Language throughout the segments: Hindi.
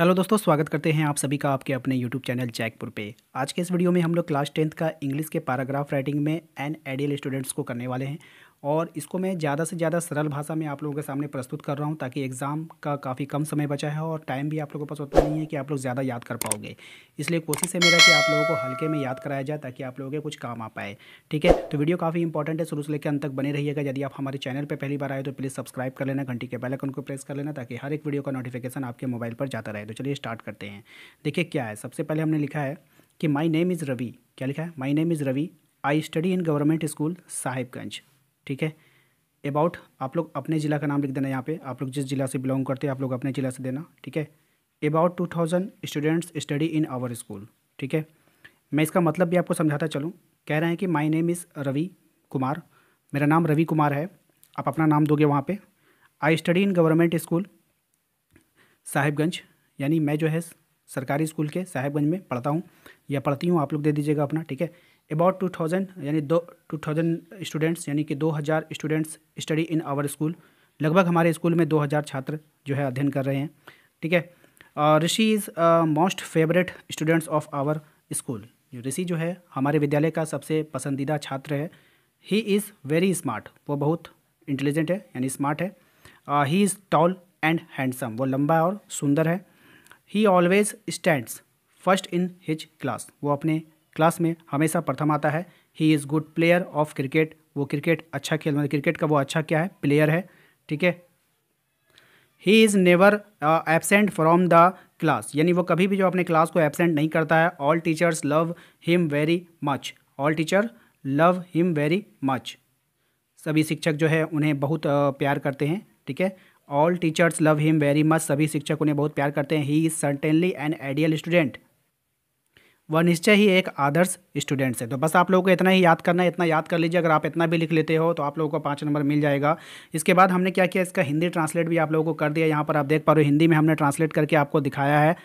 हेलो दोस्तों स्वागत करते हैं आप सभी का आपके अपने यूट्यूब चैनल जैकपुर पे आज के इस वीडियो में हम लोग क्लास टेंथ का इंग्लिश के पैराग्राफ राइटिंग में एन एडियल स्टूडेंट्स को करने वाले हैं और इसको मैं ज़्यादा से ज़्यादा सरल भाषा में आप लोगों के सामने प्रस्तुत कर रहा हूँ ताकि एग्ज़ाम का काफ़ी कम समय बचा है और टाइम भी आप लोगों के पास उतना नहीं है कि आप लोग ज़्यादा याद कर पाओगे इसलिए कोशिश है मेरा कि आप लोगों को हल्के में याद कराया जाए ताकि आप लोगों के कुछ काम आ पाए ठीक है तो वीडियो काफ़ी इंपॉर्टेंट है शुरू से लेकर अंत तक बने रहिएगा यदि आप हमारे चैनल पर पहली बार आए तो प्लीज़ सब्सक्राइब कर लेना घंटी के बैलकन को प्रेस कर लेना ताकि हर एक वीडियो का नोटिफिकेशन आपके मोबाइल पर जाता रहे तो चलिए स्टार्ट करते हैं देखिए क्या है सबसे पहले हमने लिखा है कि माई नेम इज़ रवि क्या लिखा है my name is Ravi I study in government school Sahibganj ठीक है अबाउट आप लोग अपने ज़िला का नाम लिख देना यहाँ पे आप लोग जिस ज़िला से बिलोंग करते हैं आप लोग अपने ज़िला से देना ठीक है about two thousand students study in our school ठीक है मैं इसका मतलब भी आपको समझाता चलूँ कह रहे हैं कि my name is Ravi Kumar मेरा नाम रवि कुमार है आप अपना नाम दोगे वहाँ पर I study in government school Sahibganj यानी मैं जो है सरकारी स्कूल के साहेबगंज में पढ़ता हूँ या पढ़ती हूँ आप लोग दे दीजिएगा अपना ठीक है अबाउट टू थाउजेंड यानी दो टू थाउजेंड स्टूडेंट्स यानी कि दो हज़ार students study in our school लगभग हमारे स्कूल में दो हज़ार छात्र जो है अध्ययन कर रहे हैं ठीक है Rishi is most favourite students of our school Rishi जो है हमारे विद्यालय का सबसे पसंदीदा छात्र है ही इज़ वेरी स्मार्ट वो बहुत इंटेलिजेंट है यानी स्मार्ट है he is tall and handsome वो लंबा और सुंदर है he always stands first in his class वो अपने क्लास में हमेशा प्रथम आता है he is good player of cricket वो क्रिकेट अच्छा खेल मतलब क्रिकेट का वो अच्छा क्या है प्लेयर है ठीक है he is never absent from the class यानी वो कभी भी जो अपने क्लास को एबसेंट नहीं करता है all teachers love him very much all teacher love him very much सभी शिक्षक जो है उन्हें बहुत uh, प्यार करते हैं ठीक है all teachers love him very much सभी शिक्षक उन्हें बहुत प्यार करते हैं he is certainly an ideal student वह निश्चय ही एक आदर्श स्टूडेंट्स है तो बस आप लोगों को इतना ही याद करना है इतना याद कर लीजिए अगर आप इतना भी लिख लेते हो तो आप लोगों को पाँच नंबर मिल जाएगा इसके बाद हमने क्या किया इसका हिंदी ट्रांसलेट भी आप लोगों को कर दिया यहाँ पर आप देख पा रहे हो हिंदी में हमने ट्रांसलेट करके आपको दिखाया है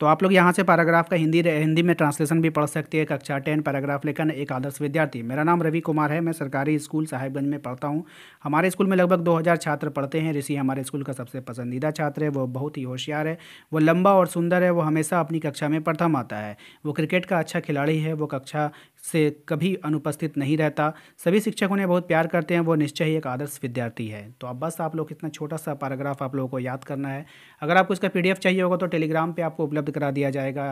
तो आप लोग यहाँ से पैराग्राफ का हिंदी हिंदी में ट्रांसलेशन भी पढ़ सकते हैं कक्षा टेन पैराग्राफ लेखन एक आदर्श विद्यार्थी मेरा नाम रवि कुमार है मैं सरकारी स्कूल साहिबगंज में पढ़ता हूँ हमारे स्कूल में लगभग 2000 छात्र पढ़ते हैं ऋषि हमारे स्कूल का सबसे पसंदीदा छात्र है वो बहुत ही होशियार है वो लंबा और सुंदर है वो हमेशा अपनी कक्षा में प्रथम आता है वो क्रिकेट का अच्छा खिलाड़ी है वो कक्षा से कभी अनुपस्थित नहीं रहता सभी शिक्षक उन्हें बहुत प्यार करते हैं वो निश्चय ही एक आदर्श विद्यार्थी है तो अब बस आप लोग इतना छोटा सा पैराग्राफ आप लोगों को याद करना है अगर आपको इसका पी चाहिए होगा तो टेलीग्राम पर आपको उपलब्ध करा दिया जाएगा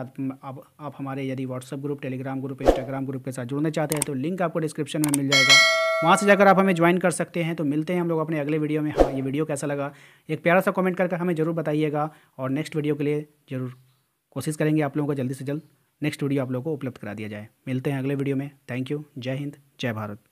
आप, आप हमारे यदि WhatsApp group Telegram group Instagram group के साथ जुड़ना चाहते हैं तो लिंक आपको डिस्क्रिप्शन में मिल जाएगा वहाँ से जाकर आप हमें ज्वाइन कर सकते हैं तो मिलते हैं हम लोग अपने अगले वीडियो में हाँ ये वीडियो कैसा लगा एक प्यारा सा कमेंट करके हमें ज़रूर बताइएगा और नेक्स्ट वीडियो के लिए ज़रूर कोशिश करेंगे आप लोगों को जल्दी से जल्द नेक्स्ट वीडियो आप लोगों को उपलब्ध करा दिया जाए मिलते हैं अगले वीडियो में थैंक यू जय हिंद जय भारत